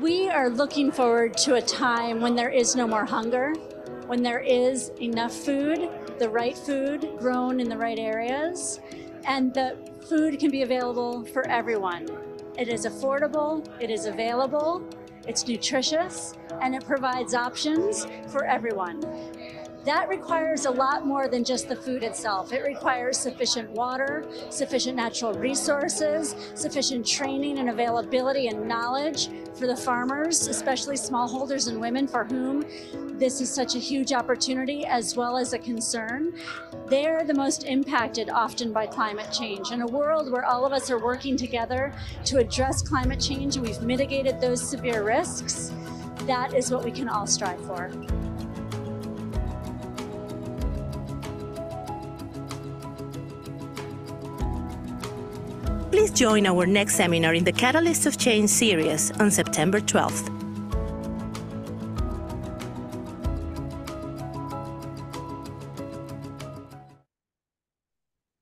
We are looking forward to a time when there is no more hunger, when there is enough food, the right food grown in the right areas, and the food can be available for everyone. It is affordable, it is available, it's nutritious, and it provides options for everyone. That requires a lot more than just the food itself. It requires sufficient water, sufficient natural resources, sufficient training and availability and knowledge for the farmers, especially smallholders and women for whom this is such a huge opportunity as well as a concern. They are the most impacted often by climate change. In a world where all of us are working together to address climate change and we've mitigated those severe risks, that is what we can all strive for. Please join our next seminar in the Catalyst of Change series on September 12th.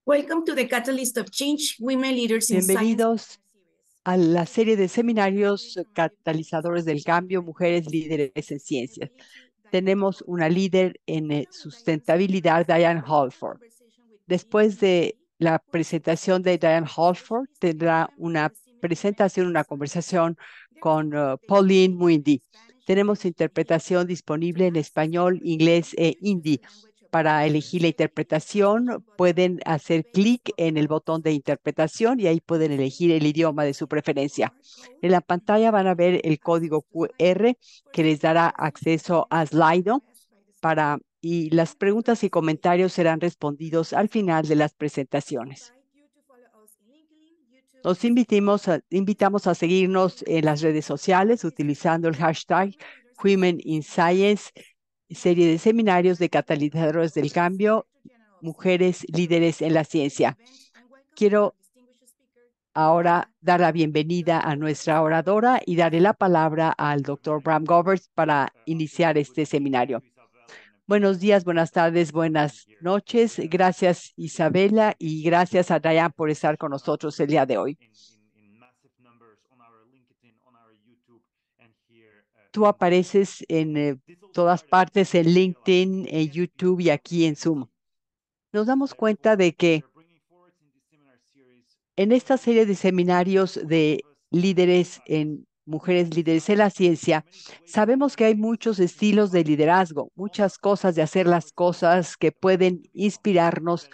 Welcome to the Catalyst of Change Women Leaders in Bienvenidos a la serie de seminarios catalizadores del cambio Mujeres Líderes en Ciencias. Tenemos una líder en eh, sustentabilidad, Diane Halford. Después de la presentación de Diane Halford tendrá una presentación, una conversación con uh, Pauline Muindi. Tenemos interpretación disponible en español, inglés e hindi. Para elegir la interpretación, pueden hacer clic en el botón de interpretación y ahí pueden elegir el idioma de su preferencia. En la pantalla van a ver el código QR que les dará acceso a Slido para y las preguntas y comentarios serán respondidos al final de las presentaciones. Nos invitamos a, invitamos a seguirnos en las redes sociales utilizando el hashtag Women in Science, serie de seminarios de catalizadores del cambio, mujeres líderes en la ciencia. Quiero ahora dar la bienvenida a nuestra oradora y daré la palabra al doctor Bram Govers para iniciar este seminario. Buenos días, buenas tardes, buenas noches. Gracias Isabela y gracias a Diane por estar con nosotros el día de hoy. Uh, Tú apareces en eh, todas partes, en LinkedIn, en YouTube y aquí en Zoom. Nos damos cuenta de que en esta serie de seminarios de líderes en mujeres líderes en la ciencia, sabemos que hay muchos estilos de liderazgo, muchas cosas de hacer las cosas que pueden inspirarnos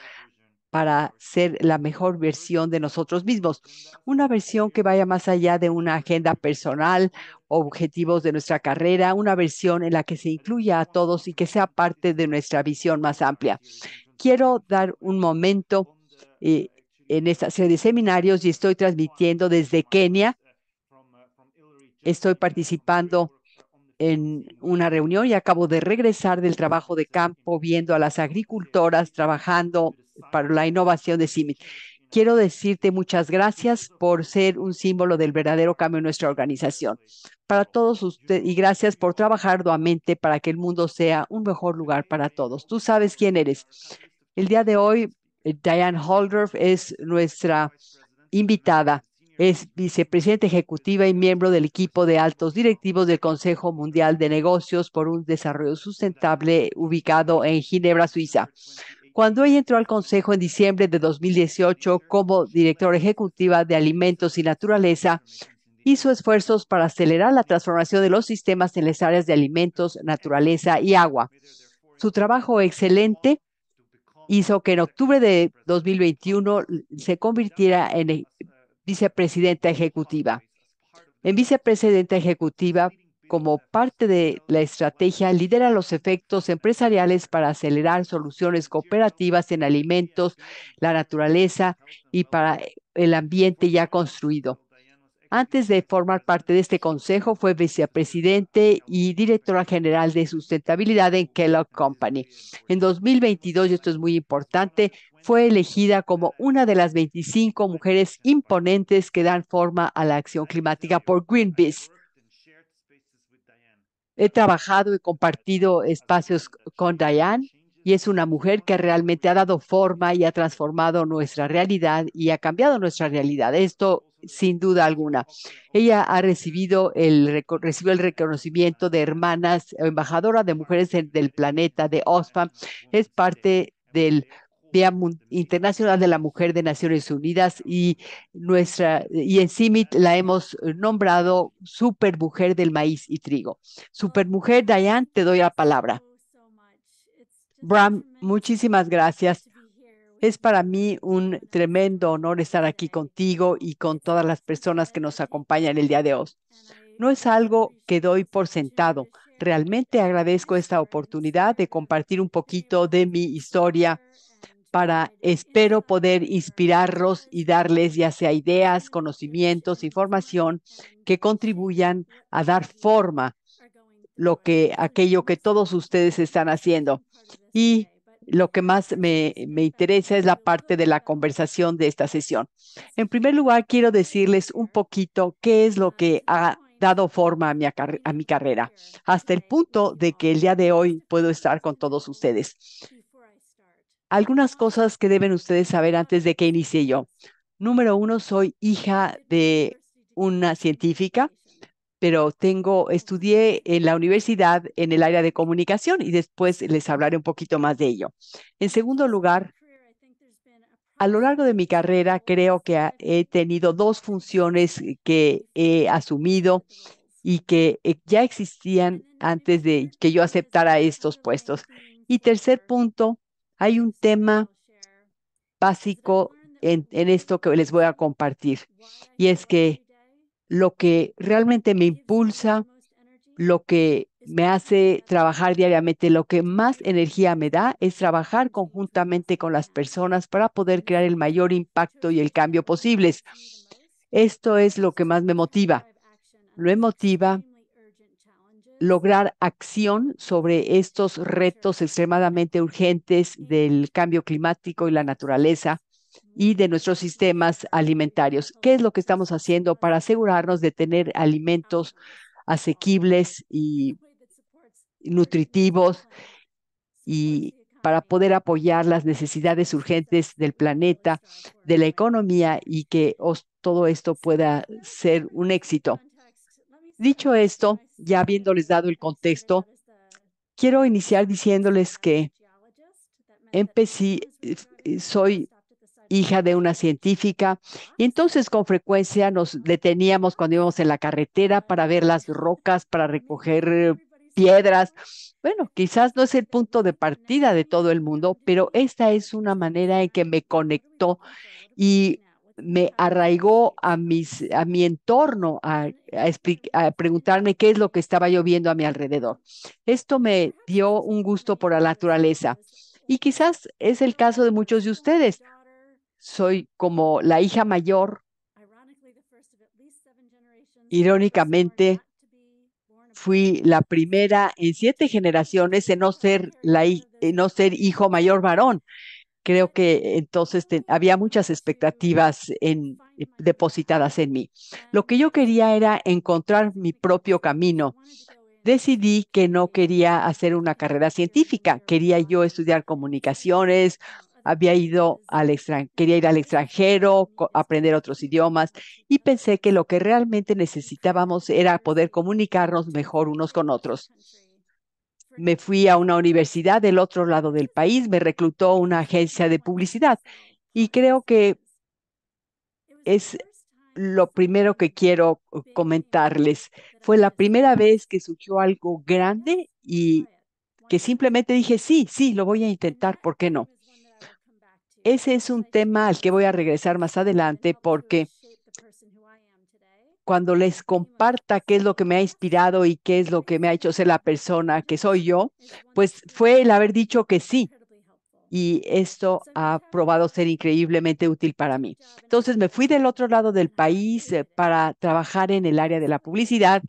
para ser la mejor versión de nosotros mismos, una versión que vaya más allá de una agenda personal, objetivos de nuestra carrera, una versión en la que se incluya a todos y que sea parte de nuestra visión más amplia. Quiero dar un momento eh, en esta serie de seminarios y estoy transmitiendo desde Kenia Estoy participando en una reunión y acabo de regresar del trabajo de campo viendo a las agricultoras trabajando para la innovación de CIMIT. Quiero decirte muchas gracias por ser un símbolo del verdadero cambio en nuestra organización. Para todos ustedes y gracias por trabajar arduamente para que el mundo sea un mejor lugar para todos. Tú sabes quién eres. El día de hoy, eh, Diane Holdorf es nuestra invitada es vicepresidenta ejecutiva y miembro del equipo de altos directivos del Consejo Mundial de Negocios por un Desarrollo Sustentable ubicado en Ginebra, Suiza. Cuando ella entró al Consejo en diciembre de 2018 como directora ejecutiva de Alimentos y Naturaleza, hizo esfuerzos para acelerar la transformación de los sistemas en las áreas de alimentos, naturaleza y agua. Su trabajo excelente hizo que en octubre de 2021 se convirtiera en vicepresidenta ejecutiva. En vicepresidenta ejecutiva, como parte de la estrategia, lidera los efectos empresariales para acelerar soluciones cooperativas en alimentos, la naturaleza y para el ambiente ya construido. Antes de formar parte de este consejo, fue vicepresidente y directora general de sustentabilidad en Kellogg Company. En 2022, y esto es muy importante, fue elegida como una de las 25 mujeres imponentes que dan forma a la acción climática por Greenpeace. He trabajado y compartido espacios con Diane y es una mujer que realmente ha dado forma y ha transformado nuestra realidad y ha cambiado nuestra realidad. Esto sin duda alguna. Ella ha recibido el, el reconocimiento de hermanas, embajadora de mujeres del planeta de OSPAM. Es parte del Día Internacional de la Mujer de Naciones Unidas y nuestra y en CIMIT la hemos nombrado Supermujer del Maíz y Trigo. Supermujer Diane, te doy la palabra. Bram, muchísimas gracias. Es para mí un tremendo honor estar aquí contigo y con todas las personas que nos acompañan el día de hoy. No es algo que doy por sentado. Realmente agradezco esta oportunidad de compartir un poquito de mi historia para, espero, poder inspirarlos y darles ya sea ideas, conocimientos, información que contribuyan a dar forma lo que aquello que todos ustedes están haciendo. Y lo que más me, interesa es la parte de la conversación de esta sesión. En primer lugar, quiero decirles un poquito qué es lo que ha dado forma a mi, a mi carrera, hasta el punto de que el día de hoy puedo estar con todos ustedes. Algunas cosas que deben ustedes saber antes de que inicie yo. Número uno, soy hija de una científica pero tengo, estudié en la universidad en el área de comunicación y después les hablaré un poquito más de ello. En segundo lugar, a lo largo de mi carrera creo que he tenido dos funciones que he asumido y que eh, ya existían antes de que yo aceptara estos puestos. Y tercer punto, hay un tema básico en esto que les voy a compartir y es que lo que realmente me impulsa, lo que me hace trabajar diariamente. Lo que más energía me da es trabajar conjuntamente con las personas para poder crear el mayor impacto y el cambio posibles. Esto es lo que más me motiva. Lo motiva lograr acción sobre estos retos extremadamente urgentes del cambio climático y la naturaleza y de nuestros sistemas alimentarios. ¿Qué es lo que estamos haciendo para asegurarnos de tener alimentos asequibles y nutritivos y para poder apoyar las necesidades urgentes del planeta, de la economía y que todo esto pueda ser un éxito? Dicho esto, ya habiéndoles dado el contexto, quiero iniciar diciéndoles que empecé, eh, soy hija de una científica, y entonces con frecuencia nos deteníamos cuando íbamos en la carretera para ver las rocas, para recoger eh, piedras. Bueno, quizás no es el punto de partida de todo el mundo, pero esta es una manera en que me conectó y me arraigó a, mis, a mi entorno, a, a, preguntarme qué es lo que estaba yo viendo a mi alrededor. Esto me dio un gusto por la naturaleza. Y quizás es el caso de muchos de ustedes soy como la hija mayor. Irónicamente, fui la primera en siete generaciones en no ser, la, eh, no ser hijo mayor varón. Creo que entonces había muchas expectativas eh, depositadas en mí. Lo que yo quería era encontrar mi propio camino. Decidí que no quería hacer una carrera científica, quería yo estudiar comunicaciones, había ido al extranjero, quería ir al extranjero, aprender otros idiomas y pensé que lo que realmente necesitábamos era poder comunicarnos mejor unos con otros. Me fui a una universidad del otro lado del país, me reclutó una agencia de publicidad y creo que es lo primero que quiero uh, comentarles. Fue la primera vez que surgió algo grande y que simplemente dije, sí, sí, lo voy a intentar, ¿por qué no? Ese es un tema al que voy a regresar más adelante porque cuando les comparta qué es lo que me ha inspirado y qué es lo que me ha hecho ser la persona que soy yo, pues fue el haber dicho que sí. Y esto ha probado ser increíblemente útil para mí. Entonces me fui del otro lado del país eh, para trabajar en el área de la publicidad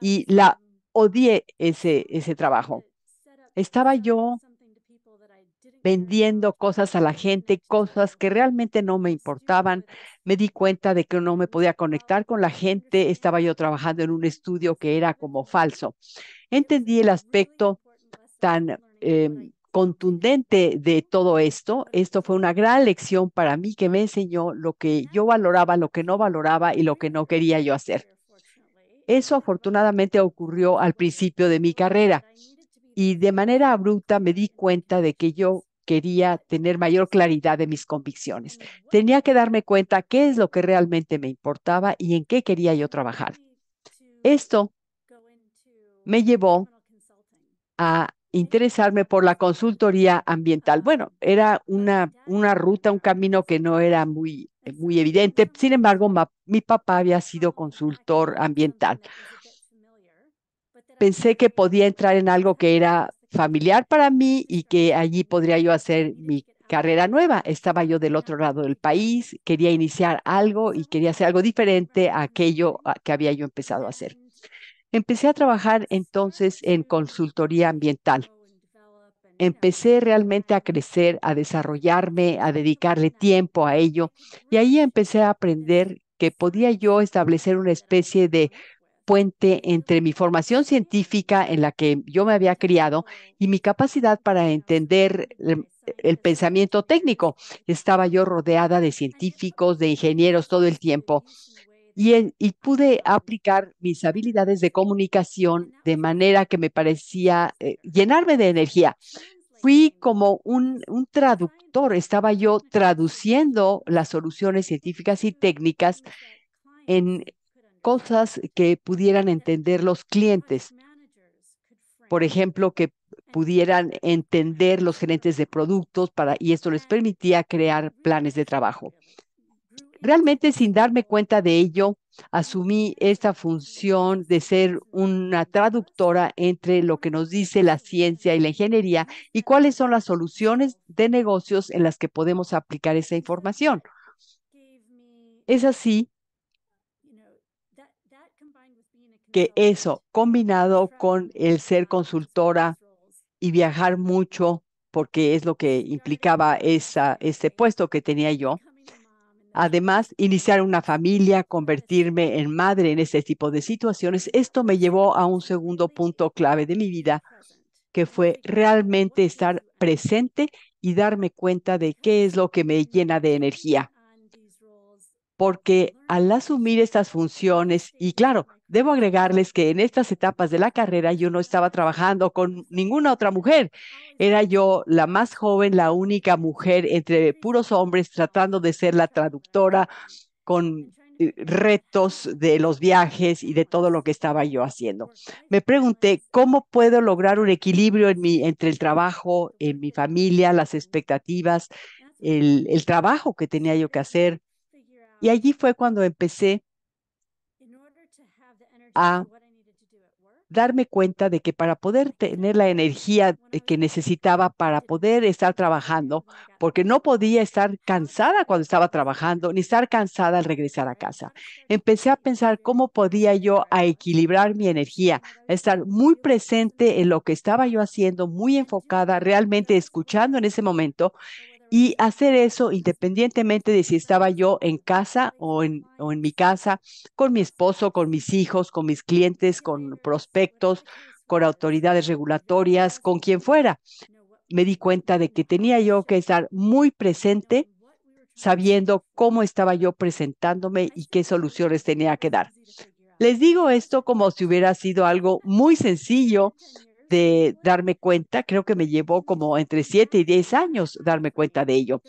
y la odié ese, ese trabajo. Estaba yo vendiendo cosas a la gente, cosas que realmente no me importaban. Me di cuenta de que no me podía conectar con la gente. Estaba yo trabajando en un estudio que era como falso. Entendí el aspecto tan em, contundente de todo esto. Esto fue una gran lección para mí que me enseñó lo que yo valoraba, lo que no valoraba y lo que no quería yo hacer. Eso afortunadamente ocurrió al principio de mi carrera y de manera abrupta me di cuenta de que yo quería tener mayor claridad de mis convicciones. Tenía que darme cuenta qué es lo que realmente me importaba y en qué quería yo trabajar. Esto me llevó a interesarme por la consultoría ambiental. Bueno, ah, era una, una ruta, un camino que no era muy, muy evidente. Sin embargo, mi papá había sido consultor ambiental. Pensé que podía entrar en algo que era familiar para mí y que allí podría yo hacer mi carrera nueva. Estaba yo del otro lado del país, quería iniciar algo y quería hacer algo diferente a aquello que había yo empezado a hacer. Empecé a trabajar entonces en consultoría ambiental. Empecé realmente a crecer, a desarrollarme, a dedicarle tiempo a ello y ahí empecé a aprender que podía yo establecer una especie de puente entre mi formación científica en la que yo me había criado y mi capacidad para entender el, pensamiento técnico. Estaba yo rodeada de científicos, de ingenieros todo el tiempo. Y, y, pude aplicar mis habilidades de comunicación de manera que me parecía eh, llenarme de energía. Fui como un, un, traductor, estaba yo traduciendo las soluciones científicas y técnicas en cosas que pudieran entender los clientes. Por ejemplo, que pudieran entender los gerentes de productos para, y esto les permitía crear planes de trabajo. Realmente sin darme cuenta de ello, asumí esta función de ser una traductora entre lo que nos dice la ciencia y la ingeniería y cuáles son las soluciones de negocios en las que podemos aplicar esa información. Es así que eso, combinado con el ser consultora y viajar mucho, porque es lo que implicaba esa, ese puesto que tenía yo, Además, iniciar una familia, convertirme en madre en este tipo de situaciones, esto me llevó a un segundo punto clave de mi vida, que fue realmente estar presente y darme cuenta de qué es lo que me llena de energía. Porque al asumir estas funciones, y claro, Debo agregarles que en estas etapas de la carrera yo no estaba trabajando con ninguna otra mujer. Era yo la más joven, la única mujer entre puros hombres tratando de ser la traductora con eh, retos de los viajes y de todo lo que estaba yo haciendo. Pues Me pregunté cómo puedo lograr un equilibrio en mi, entre el trabajo, en mi familia, las expectativas, el trabajo que tenía yo que hacer. Y allí fue cuando empecé a darme cuenta de que para poder tener la energía eh, que necesitaba para poder estar trabajando, porque no podía estar cansada cuando estaba trabajando, ni estar cansada al regresar a casa. Empecé a pensar cómo podía yo a equilibrar mi energía, estar muy presente en lo que estaba yo haciendo, muy enfocada, realmente escuchando en ese momento y hacer eso independientemente de si estaba yo en casa o en, o en mi casa, con mi esposo, con mis hijos, con mis clientes, con prospectos, con autoridades regulatorias, con quien fuera. Me di cuenta de que tenía yo que estar muy presente sabiendo cómo estaba yo presentándome y qué soluciones tenía que dar. Les digo esto como si hubiera sido algo muy sencillo de darme cuenta, creo que me llevó como entre 7 y 10 años darme cuenta de ello.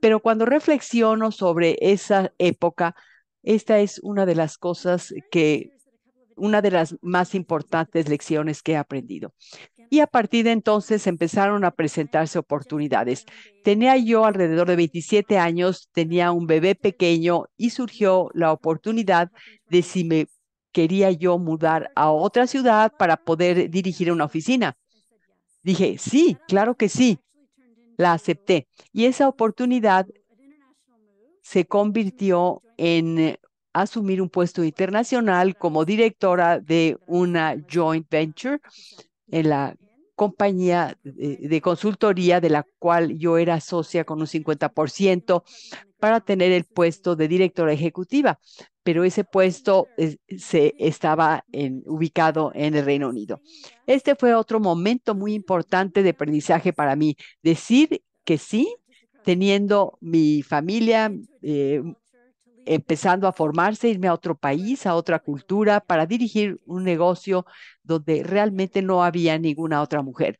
Pero cuando reflexiono sobre esa época, esta es una de las cosas que, una de las más importantes lecciones que he aprendido. Y a partir de entonces empezaron a presentarse oportunidades. Tenía yo alrededor de 27 años, tenía un bebé pequeño y surgió la oportunidad de si me quería yo mudar a otra ciudad para poder dirigir una oficina. Dije, sí, claro que sí. La acepté. Y esa oportunidad se convirtió en asumir un puesto internacional como directora de una joint venture en la compañía de, consultoría de la cual yo era socia con un 50% para tener el puesto de directora ejecutiva pero ese puesto se estaba ubicado en el Reino Unido. Este fue otro momento muy importante de aprendizaje para mí, decir que sí, teniendo mi familia, eh, empezando a formarse, irme a otro país, a otra cultura, para dirigir un negocio donde realmente no había ninguna otra mujer.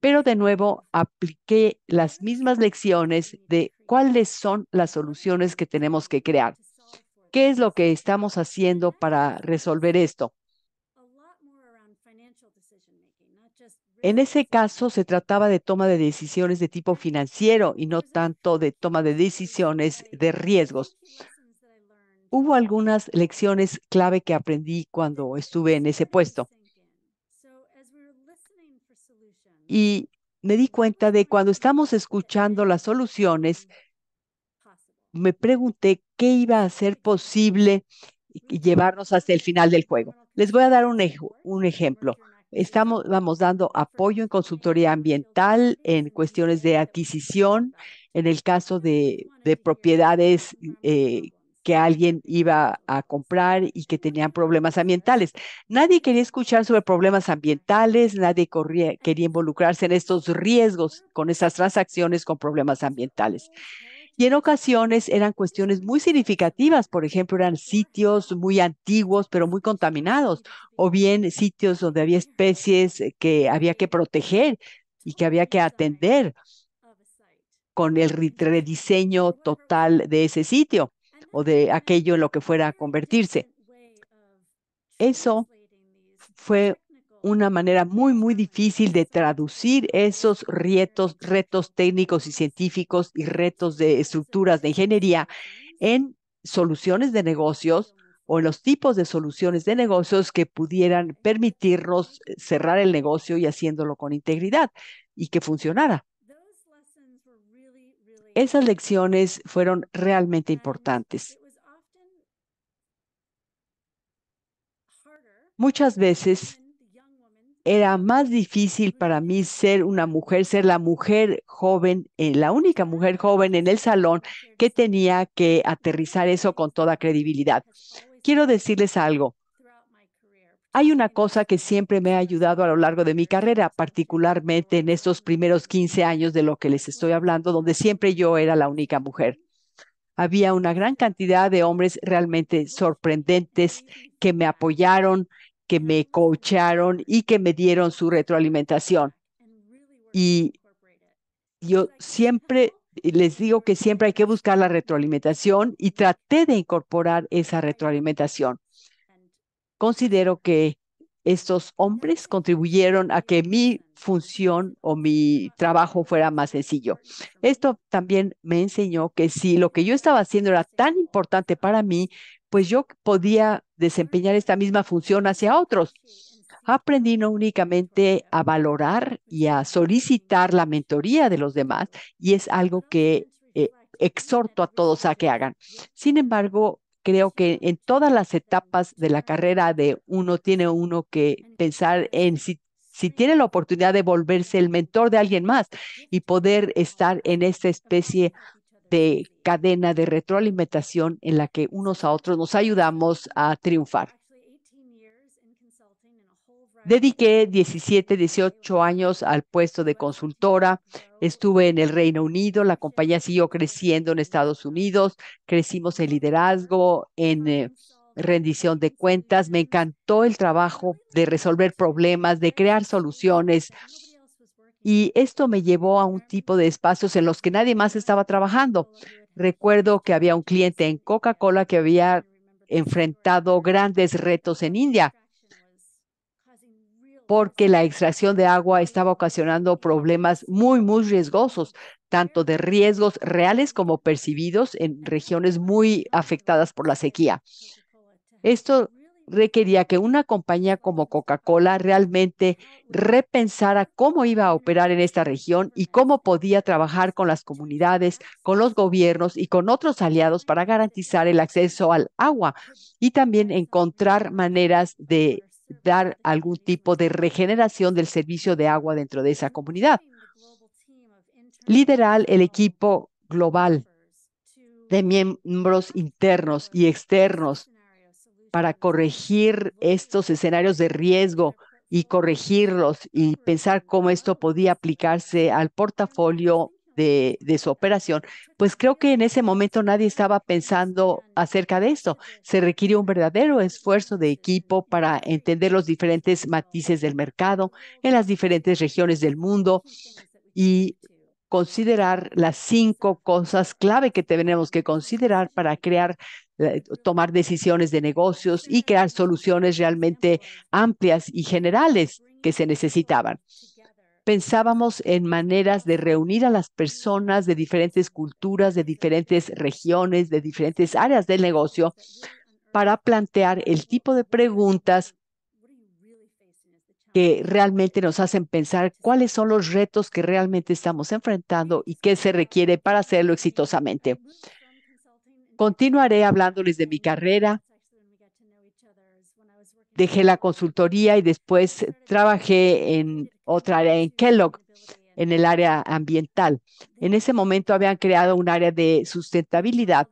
Pero de nuevo apliqué las mismas lecciones de cuáles son las soluciones que tenemos que crear. ¿Qué es lo que estamos haciendo para resolver esto? En ese caso se trataba de toma de decisiones de tipo financiero y no tanto de toma de decisiones de riesgos. Hubo algunas lecciones clave que aprendí cuando estuve en ese puesto. Y me di cuenta de cuando estamos escuchando las soluciones, me pregunté qué iba a ser posible llevarnos hasta el final del juego. Les voy a dar un, ejemplo. Estamos vamos dando apoyo en consultoría ambiental, en cuestiones de adquisición, en el caso de, propiedades eh, que alguien iba a comprar y que tenían problemas ambientales. Nadie quería escuchar sobre problemas ambientales, nadie quería involucrarse en estos riesgos con esas transacciones con problemas ambientales y en ocasiones eran cuestiones muy significativas, por ejemplo, eran sitios muy antiguos pero muy contaminados, o bien sitios donde había especies que había que proteger y que había que atender con el rediseño total de ese sitio o de aquello en lo que fuera a convertirse. Eso fue una manera muy, muy difícil de traducir esos retos, retos técnicos y científicos y retos de estructuras de ingeniería en soluciones de negocios o en los tipos de soluciones de negocios que pudieran permitirnos cerrar el negocio y haciéndolo con integridad y que funcionara. Esas lecciones fueron realmente importantes. Muchas veces era más difícil para mí ser una mujer, ser la mujer joven, eh, la única mujer joven en el salón que tenía que aterrizar eso con toda credibilidad. Quiero decirles algo. Hay una cosa que siempre me ha ayudado a lo largo de mi carrera, particularmente en estos primeros 15 años de lo que les estoy hablando, donde siempre yo era la única mujer. Había una gran cantidad de hombres realmente sorprendentes que me apoyaron, que me coacharon y que me dieron su retroalimentación. Y yo siempre les digo que siempre hay que buscar la retroalimentación y traté de incorporar esa retroalimentación. Considero que estos hombres contribuyeron a que mi función o mi trabajo fuera más sencillo. Esto también me enseñó que si lo que yo estaba haciendo era tan importante para mí, pues yo podía desempeñar esta misma función hacia otros. Aprendí no únicamente a valorar y a solicitar la mentoría de los demás, y es algo que eh, exhorto a todos a que hagan. Sin embargo, creo que en todas las etapas de la carrera de uno tiene uno que pensar en si, si tiene la oportunidad de volverse el mentor de alguien más y poder estar en esta especie de cadena de retroalimentación en la que unos a otros nos ayudamos a triunfar. Dediqué 17, 18 años al puesto de consultora. Estuve en el Reino Unido, la compañía siguió creciendo en Estados Unidos, crecimos en liderazgo, en eh, rendición de cuentas. Me encantó el trabajo de resolver problemas, de crear soluciones, y esto me llevó a un tipo de espacios en los que nadie más estaba trabajando. Recuerdo que había un cliente en Coca-Cola que había enfrentado grandes retos en India porque la extracción de agua estaba ocasionando problemas muy, muy riesgosos, tanto de riesgos reales como percibidos en regiones muy afectadas por la sequía. Esto requería que una compañía como Coca-Cola realmente repensara cómo iba a operar en esta región y cómo podía trabajar con las comunidades, con los gobiernos y con otros aliados para garantizar el acceso al agua y también encontrar maneras de dar algún tipo de regeneración del servicio de agua dentro de esa comunidad. Liderar el equipo global de miembros internos y externos para corregir estos escenarios de riesgo y corregirlos y pensar cómo esto podía aplicarse al portafolio de, su operación, pues creo que en ese momento nadie estaba pensando acerca de esto. Se requiere un verdadero esfuerzo de equipo para entender los diferentes matices del mercado en las diferentes regiones del mundo y considerar las cinco cosas clave que tenemos que considerar para crear eh, tomar decisiones de negocios y crear soluciones realmente amplias y generales que se necesitaban. Pensábamos en maneras de reunir a las personas de diferentes culturas, de diferentes regiones, de diferentes áreas del negocio para plantear el tipo de preguntas que realmente nos hacen pensar cuáles son los retos que realmente estamos enfrentando y qué se requiere para hacerlo exitosamente. Continuaré hablándoles de mi carrera. Dejé la consultoría y después trabajé en otra área, en Kellogg, en el área ambiental. En ese momento habían creado un área de sustentabilidad.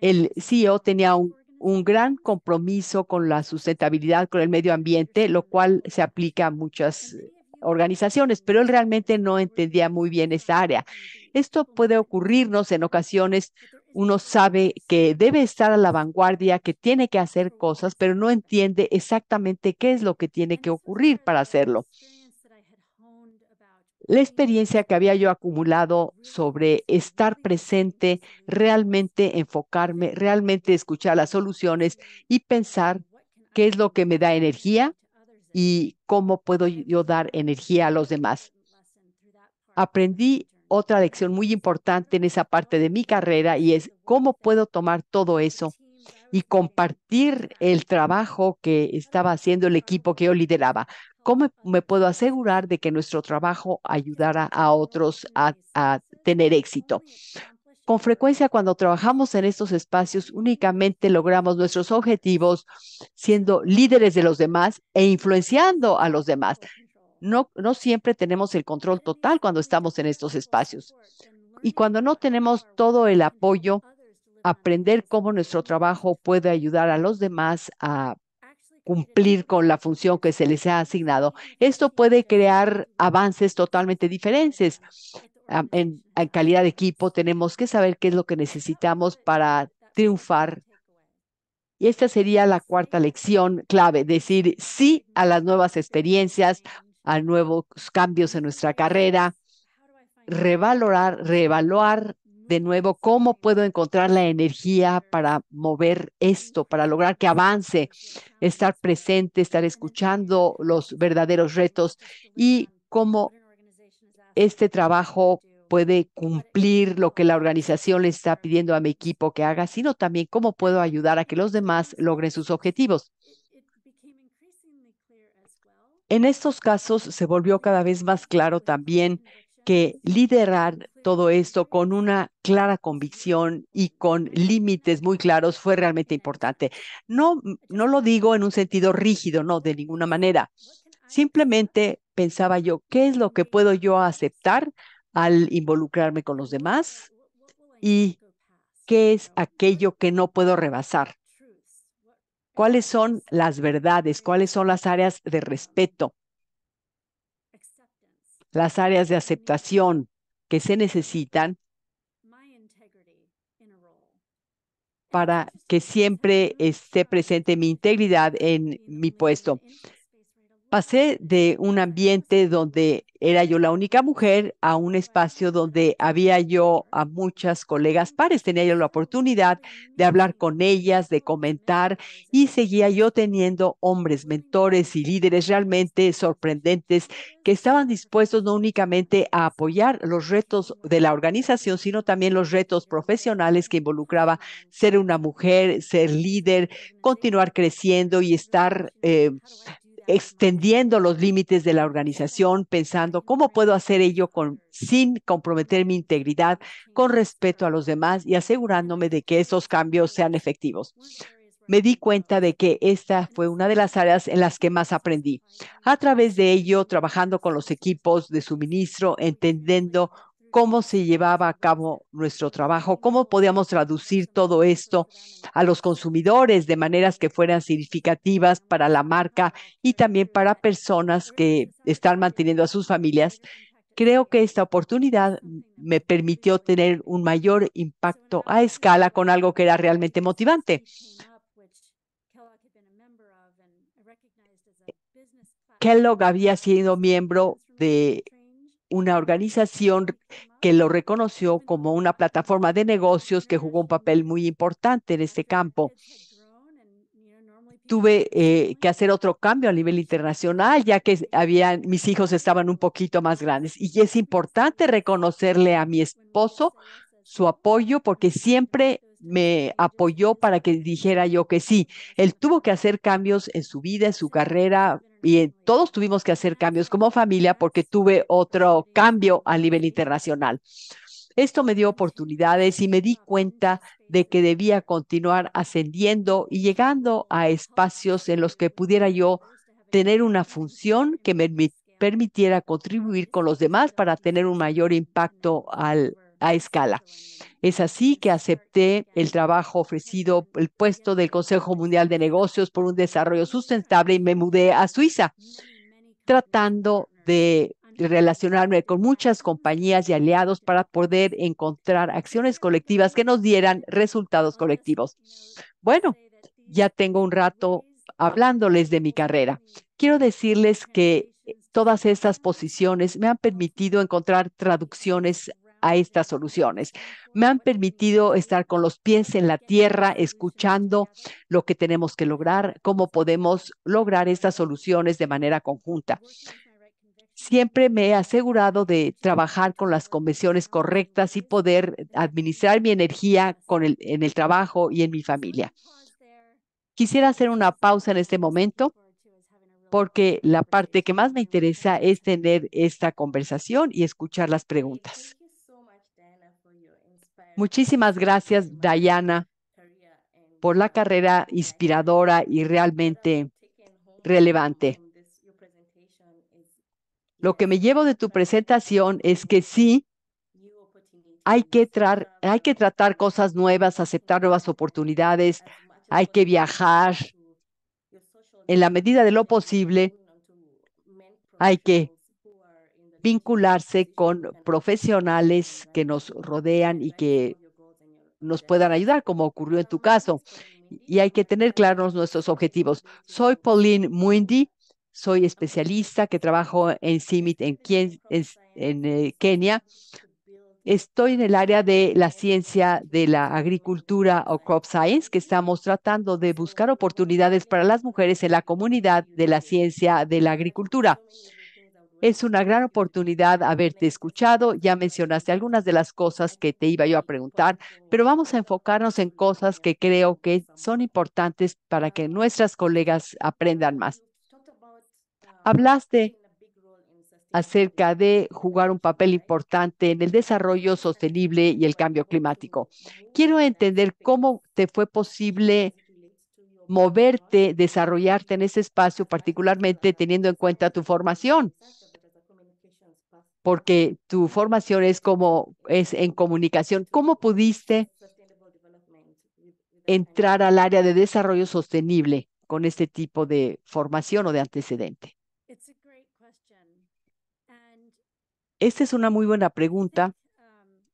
El CEO tenía un, un gran compromiso con la sustentabilidad, con el medio ambiente, lo cual se aplica a muchas organizaciones, pero él realmente no entendía muy bien esa área. Esto puede ocurrirnos en ocasiones. Uno sabe que debe estar a la vanguardia, que tiene que hacer cosas, pero no entiende exactamente qué es lo que tiene que ocurrir para hacerlo. La experiencia que había yo acumulado sobre estar presente, realmente enfocarme, realmente escuchar las soluciones y pensar qué es lo que me da energía, y cómo puedo yo dar energía a los demás. Aprendí otra lección muy importante en esa parte de mi carrera y es cómo puedo tomar todo eso y compartir el trabajo que estaba haciendo el equipo que yo lideraba. ¿Cómo me puedo asegurar de que nuestro trabajo ayudara a otros a, a tener éxito? Con frecuencia, cuando trabajamos en estos espacios, únicamente logramos nuestros objetivos siendo líderes de los demás e influenciando a los demás. No, no siempre tenemos el control total cuando estamos en estos espacios. Y cuando no tenemos todo el apoyo, aprender cómo nuestro trabajo puede ayudar a los demás a cumplir con la función que se les ha asignado. Esto puede crear avances totalmente diferentes en, calidad de equipo, tenemos que saber qué es lo que necesitamos para triunfar. Y esta sería la cuarta lección clave, decir sí a las nuevas experiencias, a nuevos cambios en nuestra carrera, revalorar, reevaluar de nuevo cómo puedo encontrar la energía para mover esto, para lograr que avance, estar presente, estar escuchando los verdaderos retos y cómo este trabajo puede cumplir lo que la organización le está pidiendo a mi equipo que haga, sino también cómo puedo ayudar a que los demás logren sus objetivos. En estos casos se volvió cada vez más claro también que liderar todo esto con una clara convicción y con límites muy claros fue realmente importante. No, no lo digo en un sentido rígido, no, de ninguna manera. Simplemente pensaba yo, ¿qué es lo que puedo yo aceptar al involucrarme con los demás? ¿Y qué es aquello que no puedo rebasar? ¿Cuáles son las verdades? ¿Cuáles son las áreas de respeto? Las áreas de aceptación que se necesitan para que siempre esté presente mi integridad en mi puesto pasé de un ambiente donde era yo la única mujer a un espacio donde había yo a muchas colegas pares, tenía yo la oportunidad de hablar con ellas, de comentar y seguía yo teniendo hombres, mentores y líderes realmente sorprendentes que estaban dispuestos no únicamente a apoyar los retos de la organización, sino también los retos profesionales que involucraba ser una mujer, ser líder, continuar creciendo y estar eh, extendiendo los límites de la organización, pensando cómo puedo hacer ello sin comprometer mi integridad, con respeto a los demás y asegurándome de que esos cambios sean efectivos. Me di cuenta de que esta fue una de las áreas en las que más aprendí. A través de ello, trabajando con los equipos de suministro, entendiendo cómo se llevaba a cabo nuestro trabajo, cómo podíamos traducir todo esto a los consumidores de maneras que fueran significativas para la marca y también para personas que están manteniendo a sus familias. Creo que esta oportunidad me permitió tener un mayor impacto a escala con algo que era realmente motivante. Kellogg había sido miembro de una organización que lo reconoció como una plataforma de negocios que jugó un papel muy importante en este campo. Tuve eh, que hacer otro cambio a nivel internacional, ya que habían, mis hijos estaban un poquito más grandes. Y es importante reconocerle a mi esposo su apoyo, porque siempre me apoyó para que dijera yo que sí. Él tuvo que hacer cambios en su vida, en su carrera, y todos tuvimos que hacer cambios como familia porque tuve otro cambio a nivel internacional. Esto me dio oportunidades y me di cuenta de que debía continuar ascendiendo y llegando a espacios en los que pudiera yo tener una función que me permitiera contribuir con los demás para tener un mayor impacto al a escala. Es así que acepté el trabajo ofrecido, el puesto del Consejo Mundial de Negocios por un desarrollo sustentable y me mudé a Suiza, tratando de relacionarme con muchas compañías y aliados para poder encontrar acciones colectivas que nos dieran resultados colectivos. Bueno, ya tengo un rato hablándoles de mi carrera. Quiero decirles que todas estas posiciones me han permitido encontrar traducciones a estas soluciones. Me han permitido estar con los pies en la tierra, escuchando lo que tenemos que lograr, cómo podemos lograr estas soluciones de manera conjunta. Siempre me he asegurado de trabajar con las convenciones correctas y poder administrar mi energía con en el trabajo y en mi familia. Quisiera hacer una pausa en este momento porque la parte que más me interesa es tener esta conversación y escuchar las preguntas. Muchísimas gracias, Diana, por la carrera inspiradora y realmente relevante. Lo que me llevo de tu presentación es que sí, hay que, hay que tratar cosas nuevas, aceptar nuevas oportunidades, hay que viajar. En la medida de lo posible, hay que vincularse con profesionales que nos rodean y que nos puedan ayudar, como ocurrió en tu caso. Y hay que tener claros nuestros objetivos. Soy Pauline Muindi, soy especialista que trabajo en CIMIT en, eh, Kenia. Estoy en el área de la ciencia de la agricultura o crop science, que estamos tratando de buscar oportunidades para las mujeres en la comunidad de la ciencia de la agricultura. Es una gran oportunidad haberte escuchado. Ya mencionaste algunas de las cosas que te iba yo a preguntar, pero vamos a enfocarnos en cosas que creo que son importantes para que nuestras colegas aprendan más. Hablaste acerca de jugar un papel importante en el desarrollo sostenible y el cambio climático. Quiero entender cómo te fue posible moverte, desarrollarte en ese espacio, particularmente teniendo en cuenta tu formación porque tu formación es como es en comunicación. ¿Cómo pudiste entrar al área de desarrollo sostenible con este tipo de formación o de antecedente? Esta es una muy buena pregunta um,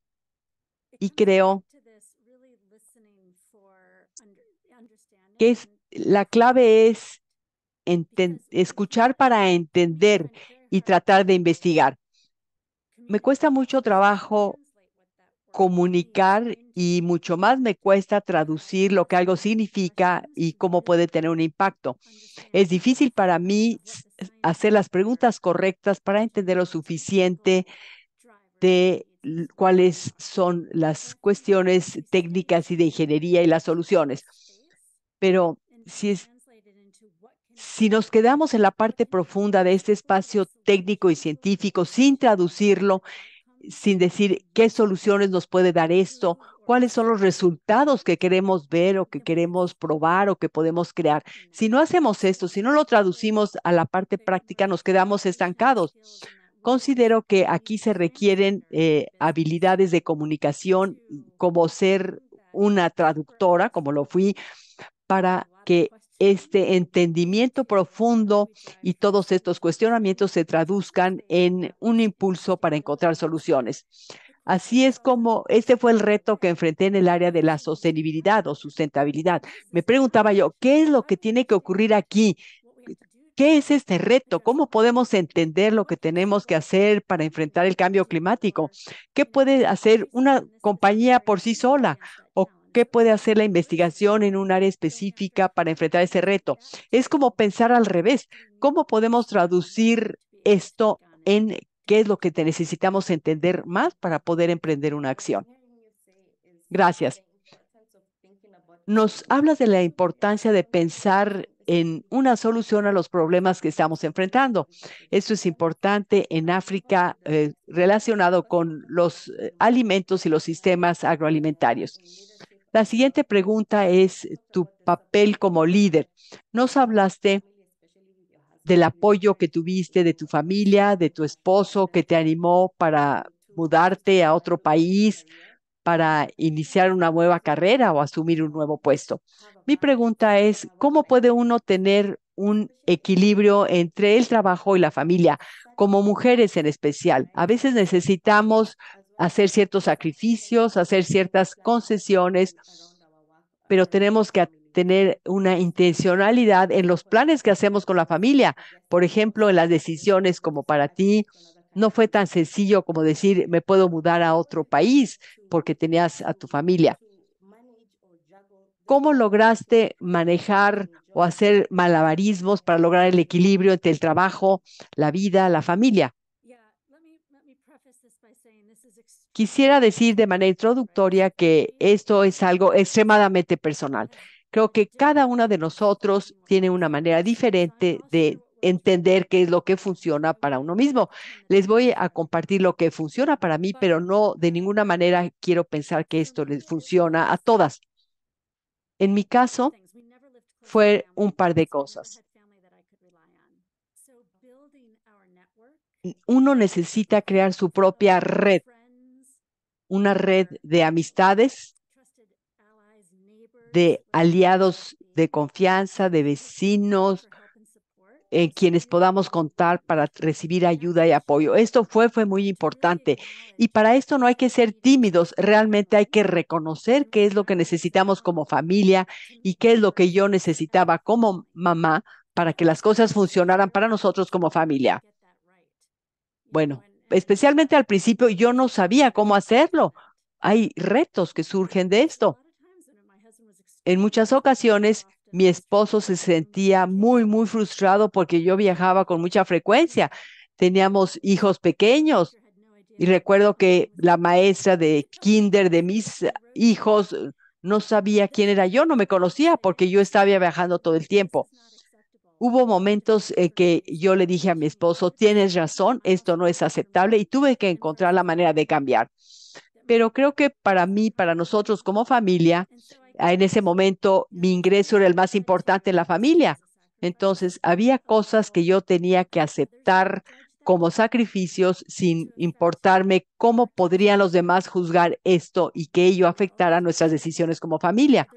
y creo que la clave es escuchar para entender y tratar de investigar me cuesta mucho trabajo comunicar y mucho más me cuesta traducir lo que algo significa y cómo puede tener un impacto. Es difícil para mí hacer las preguntas correctas para entender lo suficiente de cuáles son las cuestiones técnicas y de ingeniería y las soluciones. Pero si es si nos quedamos en la parte profunda de este espacio técnico y científico sin traducirlo, sin decir qué soluciones nos puede dar esto, cuáles son los resultados que queremos ver o que queremos probar o que podemos crear. Si no hacemos esto, si no lo traducimos a la parte práctica, nos quedamos estancados. Considero que aquí se requieren eh, habilidades de comunicación como ser una traductora, como lo fui, para que este entendimiento profundo y todos estos cuestionamientos se traduzcan en un impulso para encontrar soluciones. Así es como este fue el reto que enfrenté en el área de la sostenibilidad o sustentabilidad. Me preguntaba yo, ¿qué es lo que tiene que ocurrir aquí? ¿Qué es este reto? ¿Cómo podemos entender lo que tenemos que hacer para enfrentar el cambio climático? ¿Qué puede hacer una compañía por sí sola? ¿O qué puede hacer la investigación en un área específica para enfrentar ese reto. Es como pensar al revés, ¿cómo podemos traducir esto en qué es lo que necesitamos entender más para poder emprender una acción? Gracias. Nos hablas de la importancia de pensar en una solución a los problemas que estamos enfrentando. Esto es importante en África eh, relacionado con los eh, alimentos y los sistemas agroalimentarios. La siguiente pregunta es tu papel como líder. Nos hablaste del apoyo que tuviste de tu familia, de tu esposo, que te animó para mudarte a otro país, para iniciar una nueva carrera o asumir un nuevo puesto. Mi pregunta es, ¿cómo puede uno tener un equilibrio entre el trabajo y la familia, como mujeres en especial? A veces necesitamos hacer ciertos sacrificios, hacer ciertas concesiones, pero tenemos que tener una intencionalidad en los planes que hacemos con la familia. Por ejemplo, en las decisiones como para ti, no fue tan sencillo como decir, me puedo mudar a otro país porque tenías a tu familia. ¿Cómo lograste manejar o hacer malabarismos para lograr el equilibrio entre el trabajo, la vida, la familia? Quisiera decir de manera introductoria que esto es algo extremadamente personal. Creo que cada uno de nosotros tiene una manera diferente de entender qué es lo que funciona para uno mismo. Les voy a compartir lo que funciona para mí, pero no de ninguna manera quiero pensar que esto les funciona a todas. En mi caso, fue un par de cosas. Uno necesita crear su propia red una red de amistades, de aliados de confianza, de vecinos, en quienes podamos contar para recibir ayuda y apoyo. Esto fue, fue muy importante. Y para esto no hay que ser tímidos, realmente hay que reconocer qué es lo que necesitamos como familia y qué es lo que yo necesitaba como mamá para que las cosas funcionaran para nosotros como familia. Bueno, especialmente al principio, yo no sabía cómo hacerlo. Hay retos que surgen de esto. En muchas ocasiones, mi esposo se sentía muy, muy frustrado porque yo viajaba con mucha frecuencia. Teníamos hijos pequeños. Y recuerdo que la maestra de kinder de mis hijos no sabía quién era yo, no me conocía porque yo estaba viajando todo el tiempo. Hubo momentos eh, que yo le dije a mi esposo, tienes razón, esto no es aceptable y tuve que encontrar la manera de cambiar. Pero creo que para mí, para nosotros como familia, ah, en ese momento mi ingreso era el más importante en la familia. Entonces, había cosas que yo tenía que aceptar como sacrificios sin importarme cómo podrían los demás juzgar esto y que ello afectara nuestras decisiones como familia.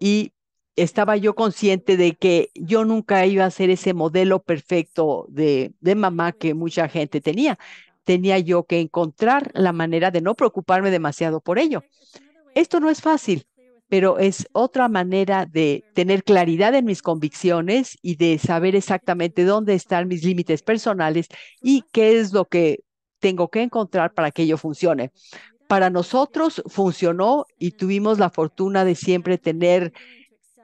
y estaba yo consciente de que yo nunca iba a ser ese modelo perfecto de, de mamá que mucha gente tenía. Tenía yo que encontrar la manera de no preocuparme demasiado por ello. Esto no es fácil, pero es otra manera de tener claridad en mis convicciones y de saber exactamente dónde están mis límites personales y qué es lo que tengo que encontrar para que ello funcione. Para nosotros funcionó y tuvimos la fortuna de siempre tener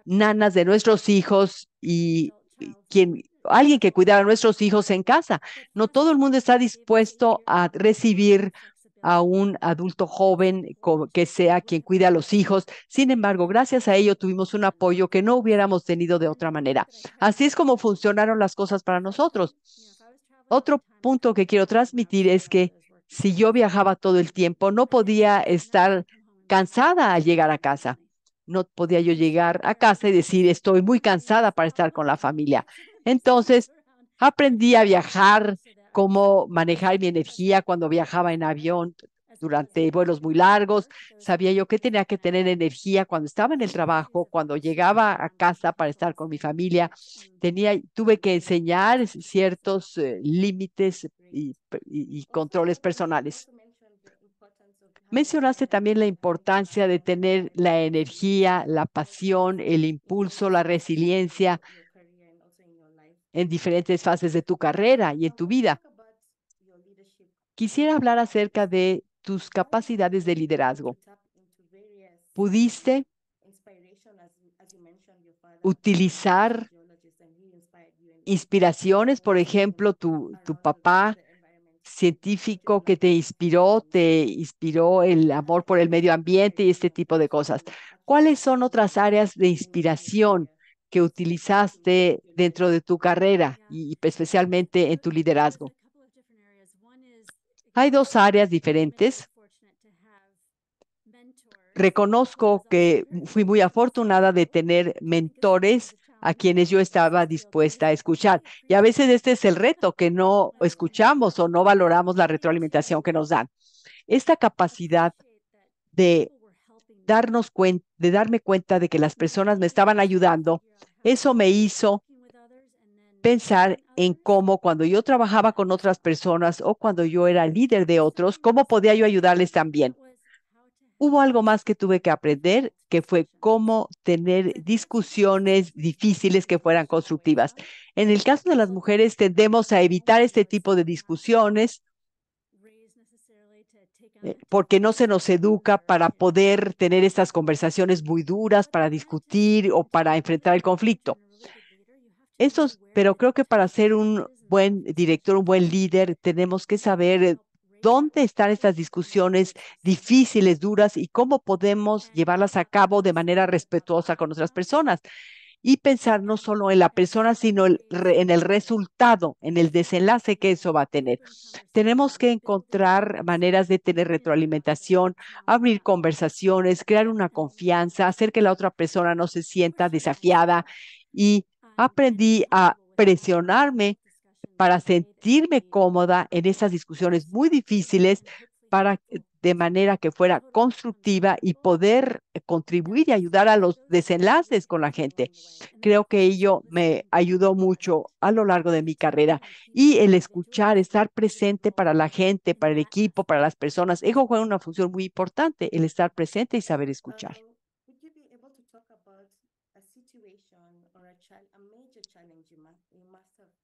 nanas de nuestros hijos y quien alguien que cuidara a nuestros hijos en casa. No todo el mundo está dispuesto a recibir a un adulto joven que sea quien cuide a los hijos. Sin embargo, gracias a ello tuvimos un apoyo que no hubiéramos tenido de otra manera. Así es como funcionaron las cosas para nosotros. Otro punto que quiero transmitir es que si yo viajaba todo el tiempo, no podía estar cansada al llegar a casa. No podía yo llegar a casa y decir, estoy muy cansada para estar con la familia. Entonces, aprendí a viajar, cómo manejar mi energía cuando viajaba en avión, pues, durante vuelos muy largos, sabía yo que tenía que tener energía cuando estaba en el trabajo, cuando llegaba a casa para estar con mi familia, tenía, tuve que enseñar ciertos eh, límites y controles personales. Mencionaste también la importancia de tener la energía, la pasión, el impulso, la resiliencia en diferentes fases de tu carrera y en tu vida. Quisiera hablar acerca de tus capacidades de liderazgo. Um, Pudiste utilizar inspiraciones, por um, ejemplo, tu, papá científico que te inspiró, te inspiró el amor por el medio ambiente y este tipo de cosas. ¿Cuáles son otras áreas de inspiración que utilizaste dentro de tu carrera y especialmente en tu liderazgo? Hay dos áreas diferentes. Reconozco que fui muy afortunada de tener mentores a quienes yo estaba dispuesta a escuchar. Y a veces este es el reto, que no escuchamos o no valoramos la retroalimentación que nos dan. Esta capacidad de darnos de darme cuenta de que las personas me estaban ayudando, eso me hizo pensar en cómo cuando yo trabajaba con otras personas o cuando yo era líder de otros, cómo podía yo ayudarles también. Hubo algo más que tuve que aprender, que fue cómo tener discusiones difíciles que fueran constructivas. En el caso de las mujeres, tendemos a evitar este tipo de discusiones eh, porque no se nos educa para poder tener estas conversaciones muy duras, para discutir o para enfrentar el conflicto pero creo que para ser un buen director, un buen líder, tenemos que saber eh, dónde están estas discusiones difíciles, duras y cómo podemos llevarlas a cabo de manera respetuosa con nuestras personas. Y pensar no solo en la persona, sino en el resultado, en el desenlace que eso va a tener. Tenemos que encontrar maneras de tener retroalimentación, abrir conversaciones, crear una confianza, hacer que la otra persona no se sienta desafiada y Aprendí a presionarme para sentirme cómoda en esas discusiones muy difíciles para de manera que fuera constructiva y poder contribuir y ayudar a los desenlaces con la gente. Creo que ello me ayudó mucho a lo largo de mi carrera y el escuchar, estar presente para la gente, para el equipo, para las personas, eso juega una función muy importante, el estar presente y saber escuchar.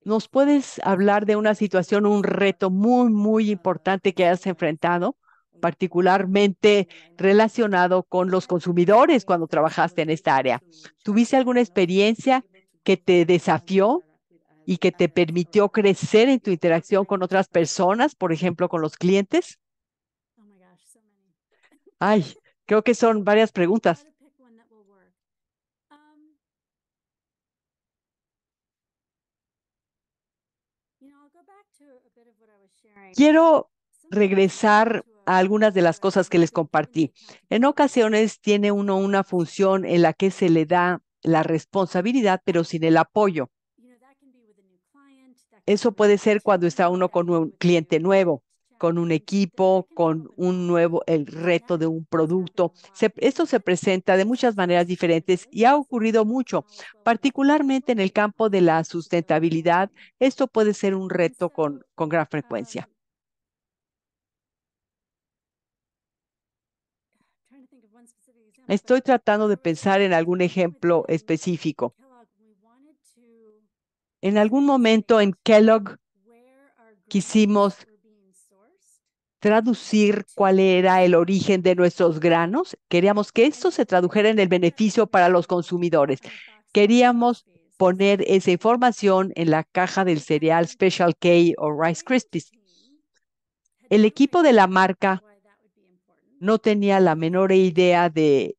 ¿Nos puedes hablar de una situación, un reto muy, muy importante que has enfrentado, particularmente relacionado con los consumidores cuando trabajaste en esta área? ¿Tuviste alguna experiencia que te desafió y que te permitió crecer en tu interacción con otras personas, por ejemplo, con los clientes? Oh Ay, creo que son varias preguntas. Quiero regresar uh, a algunas de las cosas que les compartí. En ocasiones tiene uno una función en la que se le da la responsabilidad, pero sin el apoyo. Eso puede ser cuando está uno con un cliente nuevo con un equipo, con un nuevo, el reto de un producto. esto se presenta de muchas maneras diferentes y ha ocurrido mucho, particularmente en el campo de la sustentabilidad. Esto puede ser un reto con, con gran frecuencia. Estoy tratando de pensar en algún ejemplo específico. En algún momento en Kellogg quisimos traducir cuál era el origen de nuestros granos. Queríamos que esto se tradujera en el beneficio para los consumidores. Queríamos poner esa información en la caja del cereal Special K o Rice Krispies. El equipo de la marca no tenía la menor idea de,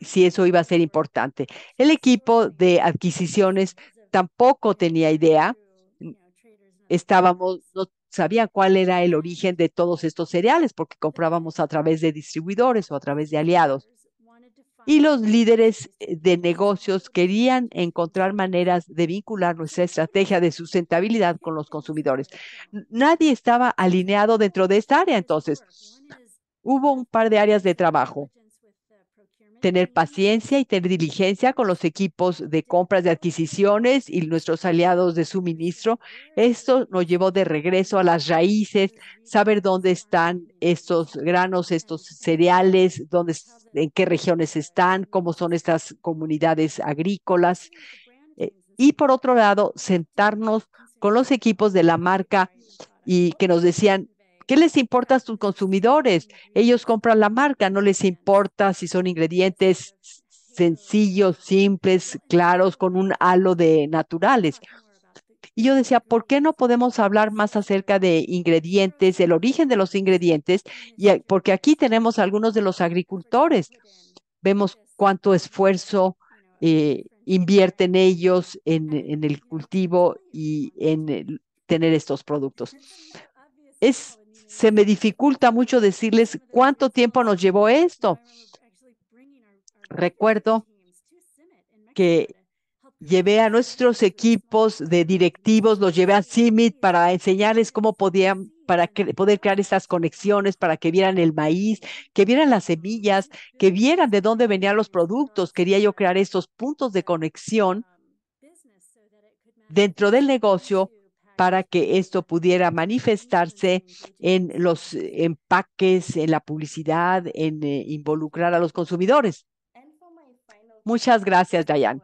si eso iba a ser importante. El equipo de adquisiciones tampoco tenía idea. Estábamos, sabía cuál era el origen de todos estos cereales porque comprábamos a través de distribuidores o a través de aliados. Y los líderes eh, de negocios querían encontrar maneras de vincular nuestra estrategia de sustentabilidad con los consumidores. Nadie estaba alineado dentro de esta área, entonces hubo un par de áreas de trabajo tener paciencia y tener diligencia con los equipos de compras de adquisiciones y nuestros aliados de suministro. Esto nos llevó de regreso a las raíces, saber dónde están estos granos, estos cereales, en qué regiones están, cómo son estas comunidades agrícolas. Eh, y por otro lado, sentarnos con los equipos de la marca y que nos decían ¿Qué les importa a sus consumidores? Ellos compran la marca, no les importa si son ingredientes sencillos, simples, claros, con un halo de naturales. Y yo decía, ¿por qué no podemos hablar más acerca de ingredientes, el origen de los ingredientes? Y porque aquí tenemos a algunos de los agricultores. Vemos cuánto esfuerzo eh, invierten ellos en, el cultivo y en tener estos productos. Es se me dificulta mucho decirles cuánto tiempo nos llevó esto. Recuerdo que llevé a nuestros equipos de directivos, los llevé a CIMIT para enseñarles cómo podían para poder crear estas conexiones, para que vieran el maíz, que vieran las semillas, que vieran de dónde venían los productos. Quería yo crear estos puntos de conexión dentro del negocio para que esto pudiera manifestarse en los empaques, en la publicidad, en eh, involucrar a los consumidores. Muchas gracias, Dayan.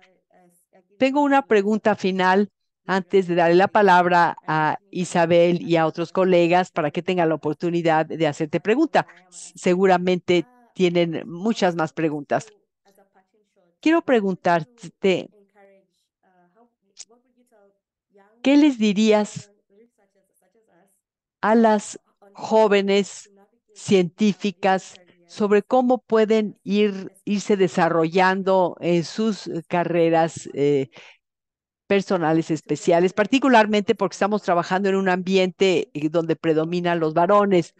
Tengo una pregunta final antes de darle la palabra a Isabel y a otros colegas para que tengan la oportunidad de hacerte pregunta. Seguramente tienen muchas más preguntas. Quiero preguntarte ¿qué les dirías a las jóvenes científicas sobre cómo pueden irse desarrollando en sus carreras eh, personales especiales, particularmente porque estamos trabajando en un ambiente eh, donde predominan los varones?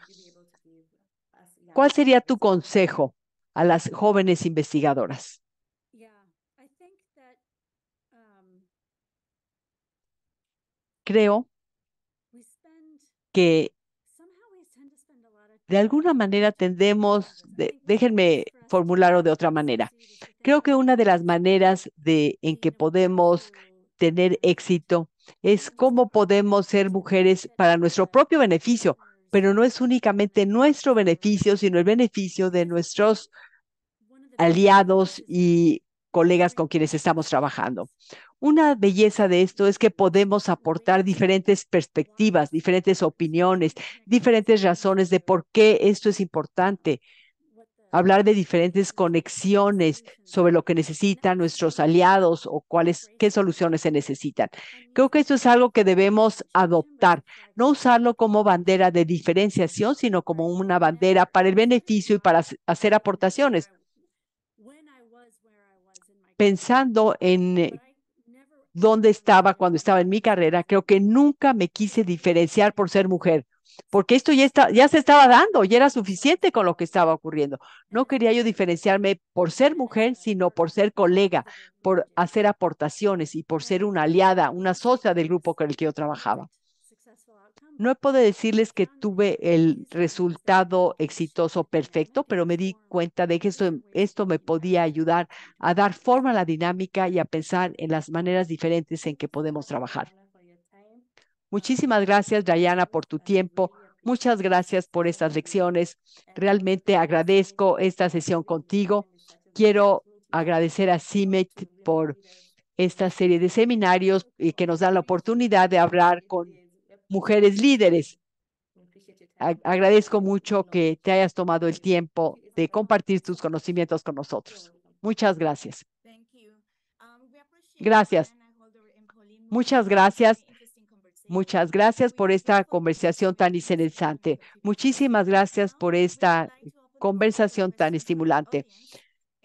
¿Cuál sería tu consejo a las jóvenes investigadoras? creo que de alguna manera tendemos, déjenme formularlo de otra manera. Creo que una de las maneras de, en que podemos tener éxito es cómo podemos ser mujeres para nuestro propio beneficio, pero no es únicamente nuestro beneficio, sino el beneficio de nuestros aliados y colegas con quienes estamos trabajando. Una belleza de esto es que podemos aportar diferentes perspectivas, diferentes opiniones, diferentes razones de por qué esto es importante. Hablar de diferentes conexiones sobre lo que necesitan nuestros aliados o cuáles, qué soluciones se necesitan. Creo que esto es algo que debemos adoptar, no usarlo como bandera de diferenciación, sino como una bandera para el beneficio y para hacer aportaciones pensando en eh, dónde estaba cuando estaba en mi carrera, creo que nunca me quise diferenciar por ser mujer, porque esto ya, ya se estaba dando, ya era suficiente con lo que estaba ocurriendo. No quería yo diferenciarme por ser mujer, sino por ser colega, por hacer aportaciones y por ser una aliada, una socia del grupo con el que yo trabajaba. No puedo decirles que tuve el resultado exitoso perfecto, pero me di cuenta de que esto, me podía ayudar a dar forma a la dinámica y a pensar en las maneras diferentes en que podemos trabajar. Muchísimas gracias, Diana, por tu tiempo. Muchas gracias por estas lecciones. Realmente agradezco esta sesión contigo. Quiero agradecer a CIMET por esta serie de seminarios y que nos dan la oportunidad de hablar con mujeres líderes. Agradezco mucho que te hayas tomado el tiempo de compartir tus conocimientos con nosotros. Muchas gracias. Um, gracias. Muchas gracias. Muchas gracias por esta conversación tan interesante. Muchísimas gracias um, por esta conversación tan estimulante.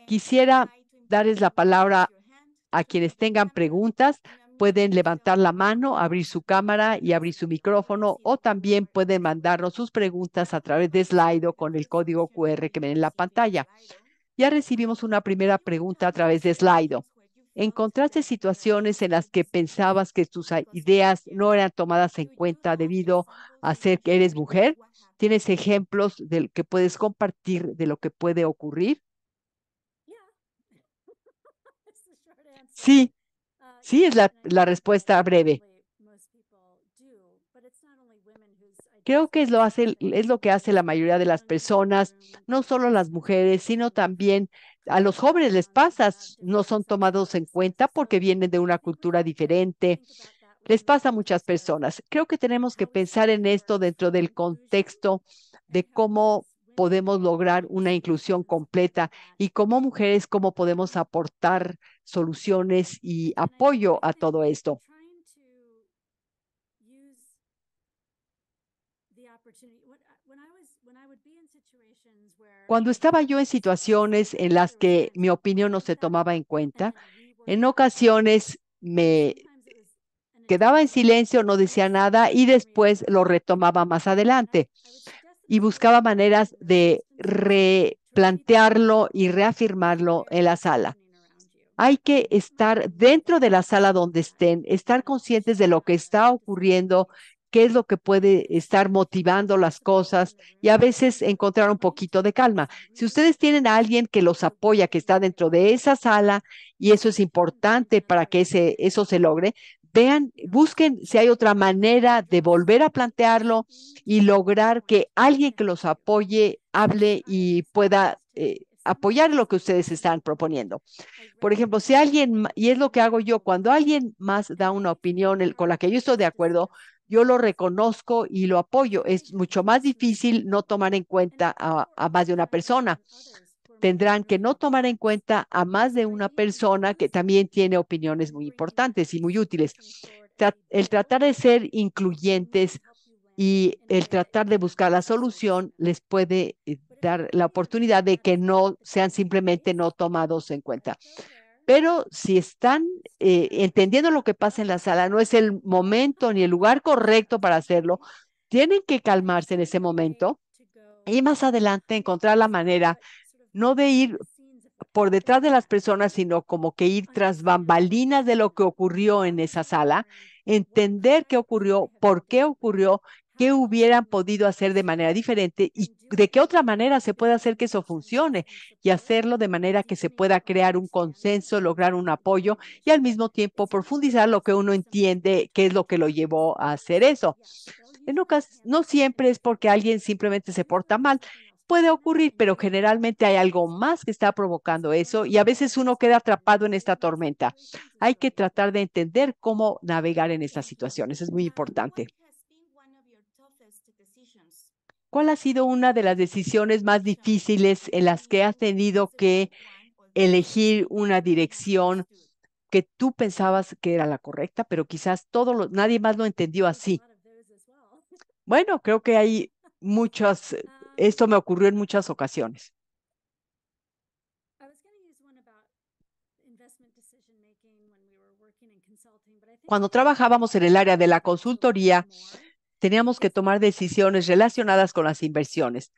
Quisiera darles la palabra a quienes tengan preguntas. Pueden levantar la mano, abrir su cámara y abrir su micrófono o también pueden mandarnos sus preguntas a través de Slido con el código QR que ven en la pantalla. Ya recibimos una primera pregunta a través de Slido. ¿Encontraste situaciones en las que pensabas que tus ideas no eran tomadas en cuenta debido a ser que eres mujer? ¿Tienes ejemplos del que puedes compartir de lo que puede ocurrir? Sí, Sí, es la, respuesta breve. Creo que es lo, hace, es lo que hace la mayoría de las personas, no solo las mujeres, sino también a los jóvenes les pasa, no son tomados en cuenta porque vienen de una cultura diferente. Les pasa a muchas personas. Creo que tenemos que pensar en esto dentro del contexto de cómo podemos lograr una inclusión completa y como mujeres, cómo podemos aportar soluciones y apoyo a todo esto. Cuando estaba yo en situaciones en las que mi opinión no se tomaba en cuenta, en ocasiones me quedaba en silencio, no decía nada y después lo retomaba más adelante y buscaba maneras de replantearlo y reafirmarlo en la sala hay que estar dentro de la sala donde estén, estar conscientes de lo que está ocurriendo, qué es lo que puede estar motivando las cosas y a veces encontrar un poquito de calma. Si ustedes tienen a alguien que los apoya, que está dentro de esa sala, y eso es importante para que ese, eso se logre, vean, busquen si hay otra manera de volver a plantearlo y lograr que alguien que los apoye hable y pueda eh, apoyar lo que ustedes están proponiendo. Por ejemplo, si alguien, y es lo que hago yo, cuando alguien más da una opinión con la que yo estoy de acuerdo, yo lo reconozco y lo apoyo. Es mucho más difícil no tomar en cuenta a más de una persona. Tendrán que no tomar en cuenta a más de una persona que también tiene opiniones muy importantes y muy útiles. El tratar de ser incluyentes y el tratar de buscar la solución les puede eh, dar la oportunidad de que no sean simplemente no tomados en cuenta. Pero si están eh, entendiendo lo que pasa en la sala, no es el momento ni el lugar correcto para hacerlo, tienen que calmarse en ese momento y más adelante encontrar la manera no de ir por detrás de las personas, sino como que ir tras bambalinas de lo que ocurrió en esa sala, entender qué ocurrió, por qué ocurrió qué hubieran podido hacer de manera diferente y de qué otra manera se puede hacer que eso funcione y hacerlo de manera que se pueda crear un consenso, lograr un apoyo y al mismo tiempo profundizar lo que uno entiende, qué es lo que lo llevó a hacer eso. En no siempre es porque alguien simplemente se porta mal, puede ocurrir, pero generalmente hay algo más que está provocando eso y a veces uno queda atrapado en esta tormenta. Hay que tratar de entender cómo navegar en estas situaciones, es muy importante. ¿Cuál ha sido una de las decisiones más difíciles en las que has tenido que elegir una dirección que tú pensabas que era la correcta, pero quizás nadie más lo entendió así? Bueno, creo que hay muchas, esto me ocurrió en muchas ocasiones. Cuando trabajábamos en el área de la consultoría, teníamos que tomar decisiones relacionadas con las inversiones.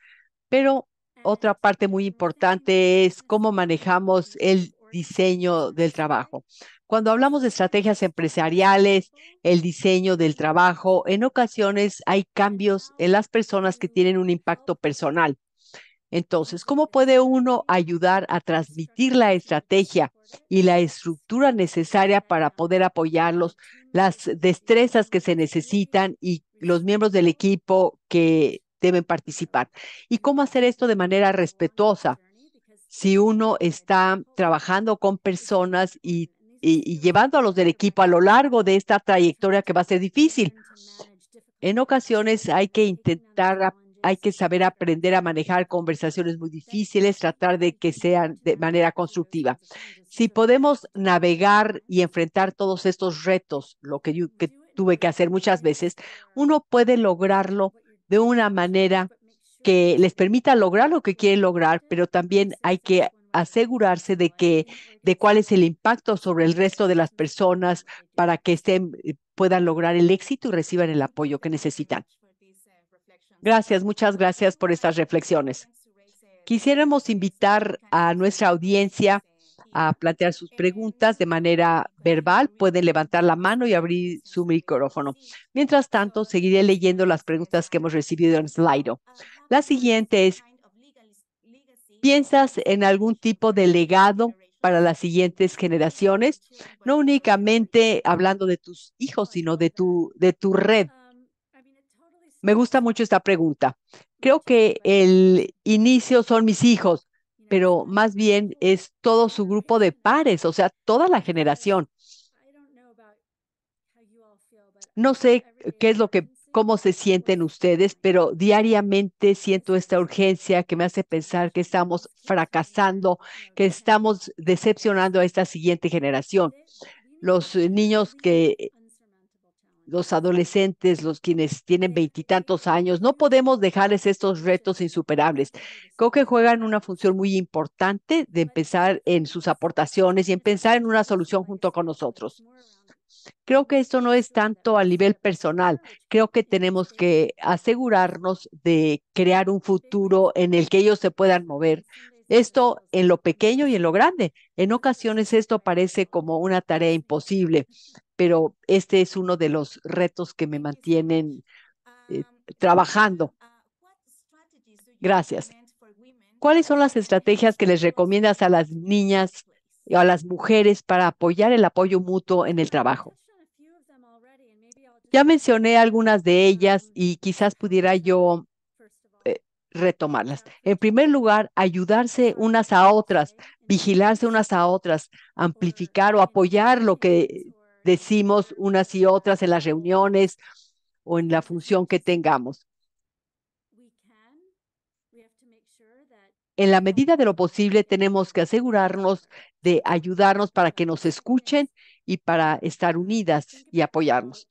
Pero otra parte muy importante es cómo manejamos el diseño del trabajo. Cuando hablamos de estrategias empresariales, el diseño del trabajo, en ocasiones hay cambios en las personas que tienen un impacto personal. Entonces, ¿cómo puede uno ayudar a transmitir la estrategia y la estructura necesaria para poder apoyarlos, las destrezas que se necesitan y los miembros del equipo que deben participar. ¿Y cómo hacer esto de manera respetuosa? Si uno está trabajando con personas y, llevando a los del equipo a lo largo de esta trayectoria que va a ser difícil. En ocasiones hay que intentar hay que saber aprender a manejar conversaciones muy difíciles, tratar de que sean de manera constructiva. Si podemos navegar y enfrentar todos estos retos, lo que, yo, que tuve que hacer muchas veces, uno puede lograrlo de una manera que les permita lograr lo que quieren lograr, pero también hay que asegurarse de que de cuál es el impacto sobre el resto de las personas para que estén, eh, puedan lograr el éxito y reciban el apoyo que necesitan. Gracias, muchas gracias por estas reflexiones. Quisiéramos invitar a nuestra audiencia a plantear sus preguntas de manera verbal, pueden levantar la mano y abrir su micrófono. Mientras tanto, seguiré leyendo las preguntas que hemos recibido en Slido. La siguiente es, ¿piensas en algún tipo de legado para las siguientes generaciones? No únicamente hablando de tus hijos, sino de tu, de tu red. Me gusta mucho esta pregunta. Creo que el inicio son mis hijos, pero más bien es todo su grupo de pares, o sea, toda la generación. No sé qué es lo que, cómo se sienten ustedes, pero diariamente siento esta urgencia que me hace pensar que estamos fracasando, que estamos decepcionando a esta siguiente generación. Los eh, niños que los adolescentes, los quienes tienen veintitantos años, no podemos dejarles estos retos insuperables. Creo que juegan una función muy importante de empezar en sus aportaciones y en pensar en una solución junto con nosotros. Creo que esto no es tanto a nivel personal, creo que tenemos que asegurarnos de crear un futuro en el que ellos se puedan mover. Esto en lo pequeño y en lo grande. En ocasiones esto parece como una tarea imposible, pero este es uno de los retos que me mantienen eh, trabajando. Gracias. ¿Cuáles son las estrategias que les recomiendas a las niñas y a las mujeres para apoyar el apoyo mutuo en el trabajo? Ya mencioné algunas de ellas y quizás pudiera yo eh, retomarlas. En primer lugar, ayudarse unas a otras, vigilarse unas a otras, amplificar o apoyar lo que decimos unas y otras en las reuniones o en la función que tengamos. En la medida de lo posible, tenemos que asegurarnos de ayudarnos para que nos escuchen y para estar unidas y apoyarnos.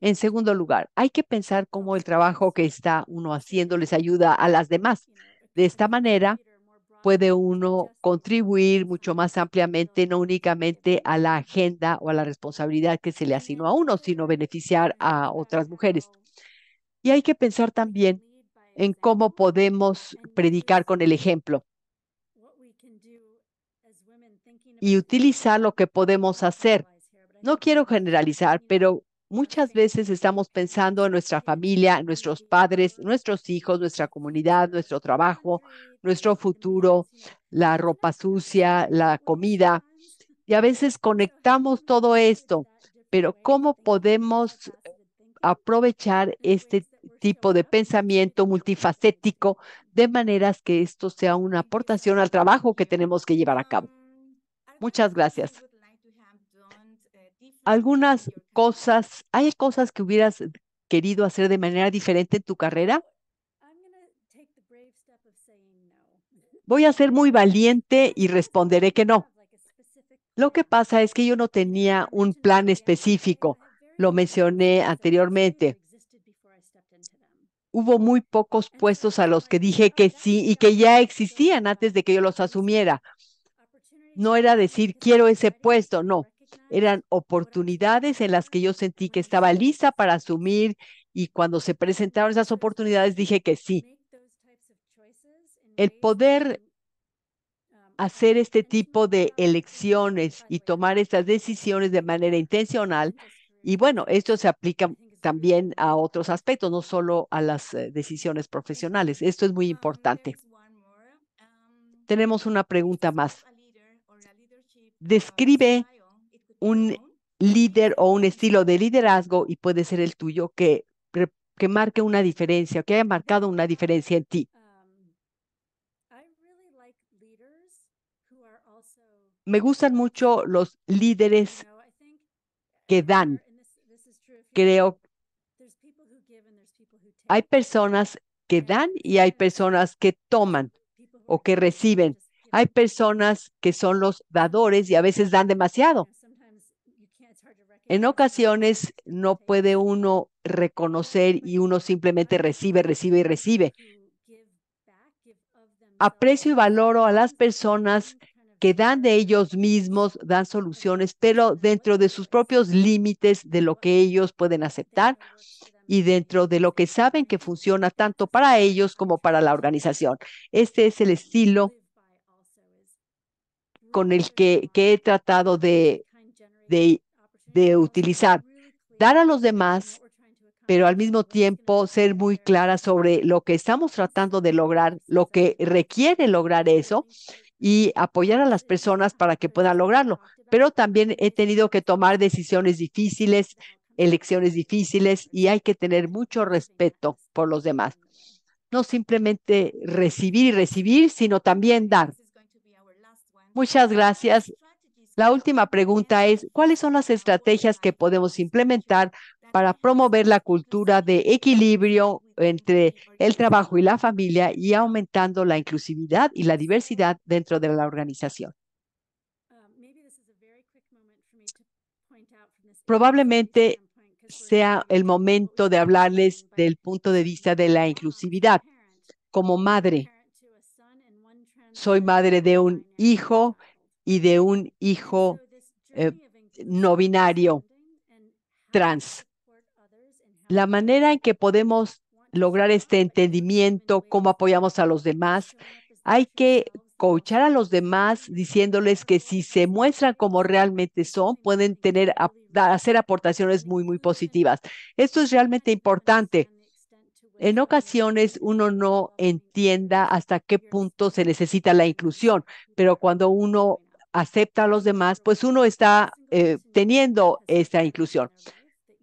En segundo lugar, hay que pensar cómo el trabajo que está uno haciendo les ayuda a las demás. De esta manera, puede uno contribuir mucho más ampliamente, no únicamente a la agenda o a la responsabilidad que se le asignó a uno, sino beneficiar a otras mujeres. Y hay que pensar también en cómo podemos predicar con el ejemplo y utilizar lo que podemos hacer. No quiero generalizar, pero Muchas veces estamos pensando en nuestra familia, nuestros padres, nuestros hijos, nuestra comunidad, nuestro trabajo, nuestro futuro, la ropa sucia, la comida. Y a veces conectamos todo esto, pero ¿cómo podemos aprovechar este tipo de pensamiento multifacético de maneras que esto sea una aportación al trabajo que tenemos que llevar a cabo? Muchas gracias algunas cosas, ¿hay cosas que hubieras querido hacer de manera diferente en tu carrera? Voy a ser muy valiente y responderé que no. Lo que pasa es que yo no tenía un plan específico. Lo mencioné anteriormente. Hubo muy pocos puestos a los que dije que sí y que ya existían antes de que yo los asumiera. No era decir, quiero ese puesto, no eran oportunidades en las que yo sentí que estaba lista para asumir y cuando se presentaron esas oportunidades dije que sí. El poder hacer este tipo de elecciones y tomar estas decisiones de manera intencional. Y bueno, esto se aplica también a otros aspectos, no solo a las eh, decisiones profesionales. Esto es muy importante. Tenemos una pregunta más. Describe un líder o un estilo de liderazgo y puede ser el tuyo que, que marque una diferencia, que haya marcado una diferencia en ti. Um, Me gustan mucho los líderes eh, que dan. Creo hay personas que dan y hay personas que toman o que reciben. Hay personas que son los dadores y a veces dan demasiado en ocasiones no puede uno reconocer y uno simplemente recibe, recibe y recibe. Aprecio y valoro a las personas que dan de ellos mismos, dan soluciones, pero dentro de sus propios límites de lo que ellos pueden aceptar y dentro de lo que saben que funciona tanto para ellos como para la organización. Este es el estilo con el que, he tratado de, de de utilizar, dar a los demás, pero al mismo tiempo ser muy clara sobre lo que estamos tratando de lograr, lo que requiere lograr eso y apoyar a las personas para que puedan lograrlo. Pero también he tenido que tomar decisiones difíciles, elecciones difíciles y hay que tener mucho respeto por los demás. No simplemente recibir y recibir, sino también dar. Muchas gracias. La última pregunta es, ¿cuáles son las estrategias que podemos implementar para promover la cultura de equilibrio entre el trabajo y la familia y aumentando la inclusividad y la diversidad dentro de la organización? Probablemente sea el momento de hablarles del punto de vista de la inclusividad. Como madre, soy madre de un hijo y de un hijo eh, no binario trans. La manera en que podemos lograr este entendimiento, cómo apoyamos a los demás, hay que coachar a los demás diciéndoles que si se muestran como realmente son, pueden tener, hacer aportaciones muy, muy positivas. Esto es realmente importante. En ocasiones uno no entienda hasta qué punto se necesita la inclusión, pero cuando uno acepta a los demás, pues uno está eh, teniendo esta inclusión.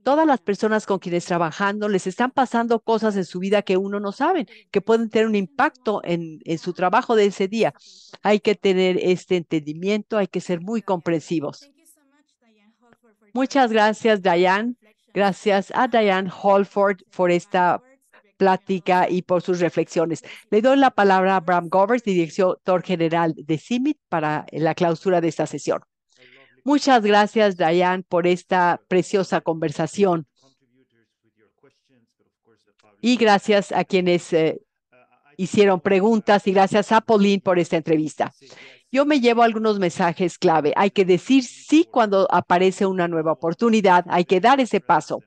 Todas las personas con quienes trabajando les están pasando cosas en su vida que uno no sabe, que pueden tener un impacto en, en su trabajo de ese día. Hay que tener este entendimiento, hay que ser muy comprensivos. Muchas gracias, Diane. Gracias a Diane Holford por esta plática y por sus reflexiones. Le doy la palabra a Bram Govers, director general de CIMIT, para la clausura de esta sesión. Muchas gracias, Diane, por esta preciosa conversación. Y gracias a quienes eh, hicieron preguntas y gracias a Pauline por esta entrevista. Yo me llevo algunos mensajes clave. Hay que decir sí cuando aparece una nueva oportunidad. Hay que dar ese paso.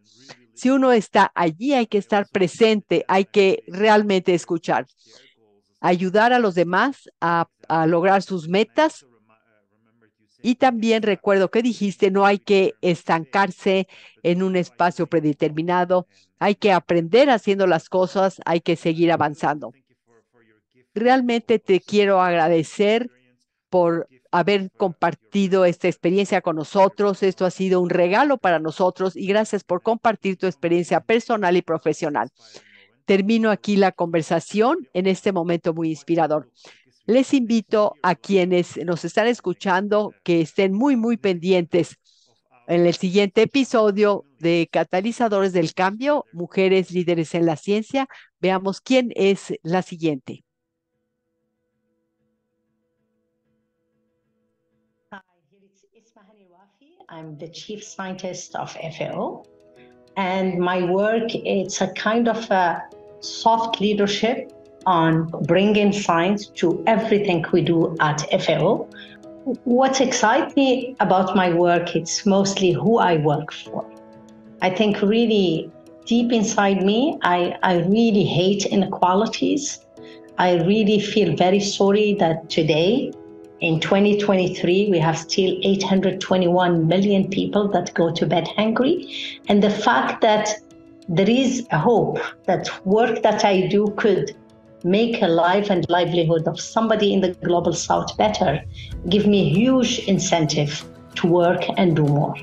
Si uno está allí, hay que estar presente, hay que realmente escuchar, ayudar a los demás a, lograr sus metas. Y también recuerdo que dijiste, no hay que estancarse en un espacio predeterminado, hay que aprender haciendo las cosas, hay que seguir avanzando. Realmente te quiero agradecer por haber compartido esta experiencia con nosotros. Esto ha sido un regalo para nosotros y gracias por compartir tu experiencia personal y profesional. Termino aquí la conversación en este momento muy inspirador. Les invito a quienes nos están escuchando que estén muy, muy pendientes en el siguiente episodio de Catalizadores del Cambio, Mujeres Líderes en la Ciencia. Veamos quién es la siguiente. I'm the chief scientist of FAO, and my work it's a kind of a soft leadership on bringing science to everything we do at FAO. What excites me about my work it's mostly who I work for. I think really deep inside me, I, I really hate inequalities. I really feel very sorry that today in 2023, we have still 821 million people that go to bed hungry. And the fact that there is a hope that work that I do could make a life and livelihood of somebody in the global south better give me huge incentive to work and do more.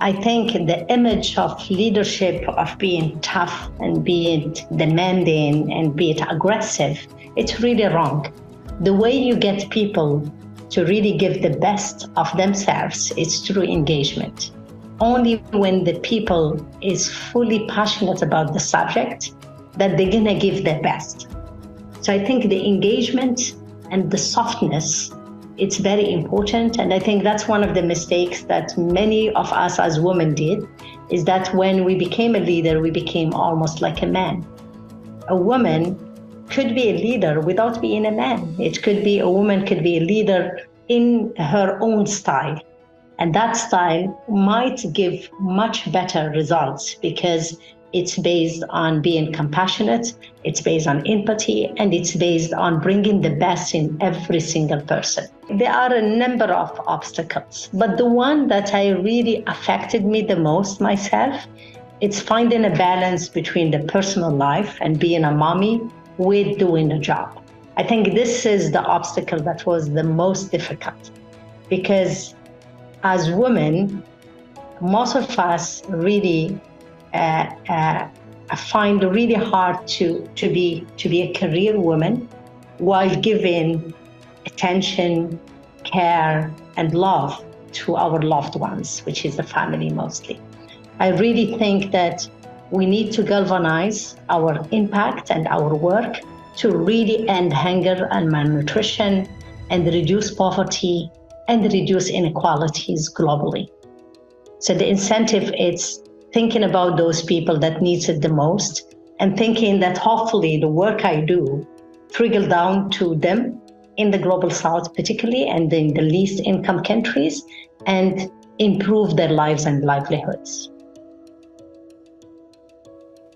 I think the image of leadership, of being tough and being demanding and being aggressive, it's really wrong. The way you get people to really give the best of themselves is through engagement. Only when the people is fully passionate about the subject that they're gonna give their best. So I think the engagement and the softness it's very important and i think that's one of the mistakes that many of us as women did is that when we became a leader we became almost like a man a woman could be a leader without being a man. It could be a woman could be a leader in her own style. And that style might give much better results because it's based on being compassionate, it's based on empathy, and it's based on bringing the best in every single person. There are a number of obstacles, but the one that I really affected me the most myself, it's finding a balance between the personal life and being a mommy with doing a job. I think this is the obstacle that was the most difficult because as women, most of us really uh, uh, find really hard to, to be to be a career woman while giving attention, care, and love to our loved ones, which is the family mostly. I really think that we need to galvanize our impact and our work to really end hunger and malnutrition and reduce poverty and reduce inequalities globally. So the incentive is thinking about those people that needs it the most and thinking that hopefully the work I do trickle down to them in the global south particularly and in the least income countries and improve their lives and livelihoods.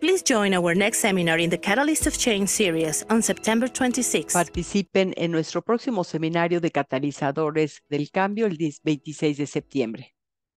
Please join our next seminar in the Catalyst of Change series on September 26. Participen en nuestro próximo seminario de catalizadores del cambio el 26 de septiembre.